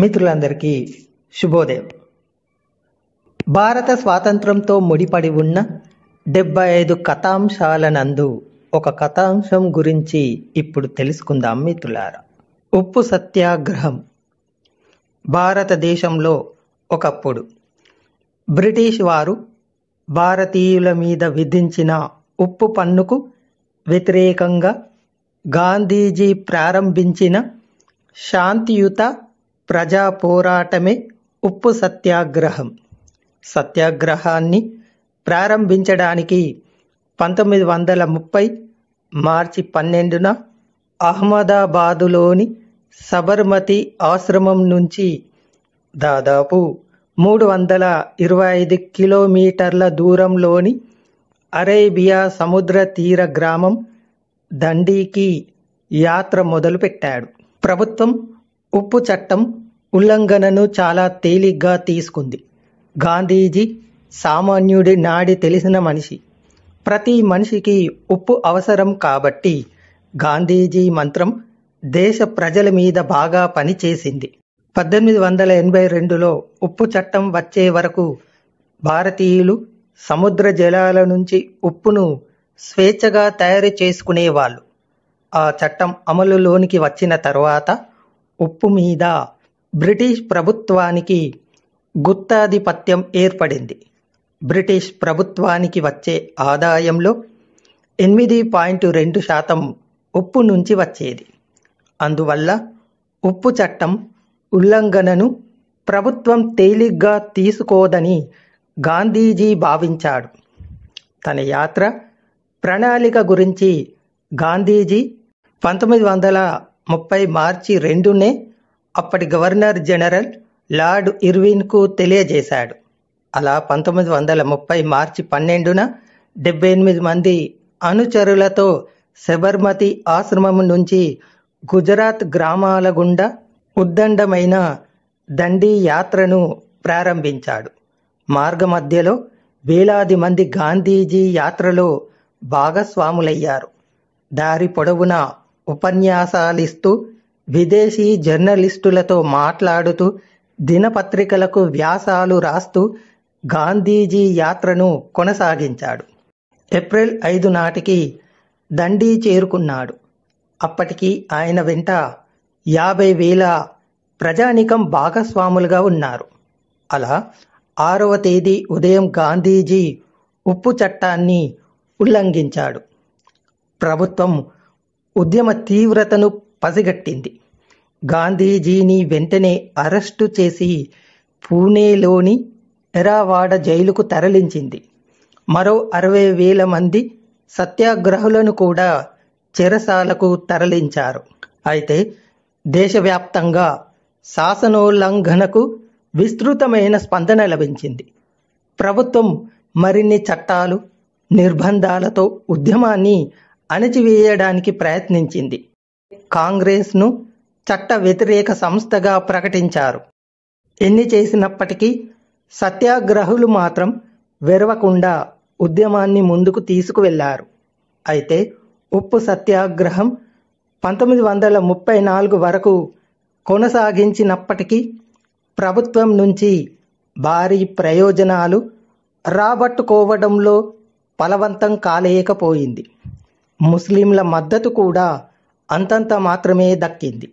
మిత్రులందరికీ శుభోదయం భారత స్వాతంత్రంతో ముడిపడి ఉన్న డెబ్బై ఐదు కథాంశాలనందు ఒక కథాంశం గురించి ఇప్పుడు తెలుసుకుందాం మిత్రులారా ఉప్పు సత్యాగ్రహం భారతదేశంలో ఒకప్పుడు బ్రిటిష్ వారు భారతీయుల మీద విధించిన ఉప్పు పన్నుకు వ్యతిరేకంగా గాంధీజీ ప్రారంభించిన శాంతియుత ప్రజా పోరాటమే ఉప్పు సత్యాగ్రహం సత్యాగ్రహాన్ని ప్రారంభించడానికి పంతొమ్మిది వందల ముప్పై మార్చి పన్నెండున అహ్మదాబాదులోని సబర్మతి ఆశ్రమం నుంచి దాదాపు మూడు వందల ఇరవై ఐదు కిలోమీటర్ల దూరంలోని అరేబియా సముద్ర తీర గ్రామం దండీకి యాత్ర మొదలుపెట్టాడు ప్రభుత్వం ఉప్పు చట్టం ఉల్లంఘనను చాలా తేలిగ్గా తీసుకుంది గాంధీజీ సామాన్యుడి నాడి తెలిసిన మనిషి ప్రతి మనిషికి ఉప్పు అవసరం కాబట్టి గాంధీజీ మంత్రం దేశ ప్రజల మీద బాగా పనిచేసింది పద్దెనిమిది వందల ఎనభై రెండులో ఉప్పు చట్టం వచ్చే వరకు భారతీయులు సముద్ర జలాల నుంచి ఉప్పును స్వేచ్ఛగా తయారు చేసుకునేవాళ్ళు ఆ చట్టం అమలులోనికి వచ్చిన తర్వాత ఉప్పు మీద బ్రిటిష్ ప్రభుత్వానికి గుత్తాధిపత్యం ఏర్పడింది బ్రిటిష్ ప్రభుత్వానికి వచ్చే ఆదాయంలో ఎనిమిది పాయింట్ రెండు శాతం ఉప్పు నుంచి వచ్చేది అందువల్ల ఉప్పు చట్టం ఉల్లంఘనను ప్రభుత్వం తేలిగ్గా తీసుకోదని గాంధీజీ భావించాడు తన యాత్ర ప్రణాళిక గురించి గాంధీజీ పంతొమ్మిది వందల ముప్పై మార్చి రెండునే అప్పటి గవర్నర్ జనరల్ లార్డ్ ఇర్విన్కు తెలియజేశాడు అలా పంతొమ్మిది వందల ముప్పై మార్చి పన్నెండున డెబ్బై ఎనిమిది మంది అనుచరులతో శబర్మతి ఆశ్రమం నుంచి గుజరాత్ గ్రామాల గుండా ఉద్దండమైన దండి యాత్రను ప్రారంభించాడు మార్గ మధ్యలో వేలాది మంది గాంధీజీ యాత్రలో భాగస్వాములయ్యారు దారి పొడవునా ఉపన్యాసాలిస్తూ విదేశీ జర్నలిస్టులతో మాట్లాడుతూ దినపత్రికలకు వ్యాసాలు రాస్తూ గాంధీజీ యాత్రను కొనసాగించాడు ఏప్రిల్ ఐదు నాటికి దండి చేరుకున్నాడు అప్పటికి ఆయన వెంట యాభై వేల ప్రజానికం భాగస్వాములుగా ఉన్నారు అలా ఆరవ తేదీ ఉదయం గాంధీజీ ఉప్పు చట్టాన్ని ఉల్లంఘించాడు ప్రభుత్వం ఉద్యమ తీవ్రతను పసిగట్టింది గాంధీజీని వెంటనే అరెస్టు చేసి పూణేలోని ఎరావాడ జైలుకు తరలించింది మరో అరవై వేల మంది సత్యాగ్రహులను కూడా చెరసాలకు తరలించారు అయితే దేశవ్యాప్తంగా శాసనోల్లంఘనకు విస్తృతమైన స్పందన లభించింది ప్రభుత్వం మరిన్ని చట్టాలు నిర్బంధాలతో ఉద్యమాన్ని అణచివేయడానికి ప్రయత్నించింది కాంగ్రెస్ను చట్ట వ్యతిరేక సంస్థగా ప్రకటించారు ఎన్ని చేసినప్పటికీ సత్యాగ్రహులు మాత్రం వెరవకుండా ఉద్యమాన్ని ముందుకు తీసుకువెళ్లారు అయితే ఉప్పు సత్యాగ్రహం పంతొమ్మిది వందల ముప్పై నాలుగు వరకు కొనసాగించినప్పటికీ ప్రభుత్వం నుంచి భారీ ప్రయోజనాలు రాబట్టుకోవడంలో ఫలవంతం కాలేయకపోయింది ముస్లింల మద్దతు కూడా అంతంత మాత్రమే దక్కింది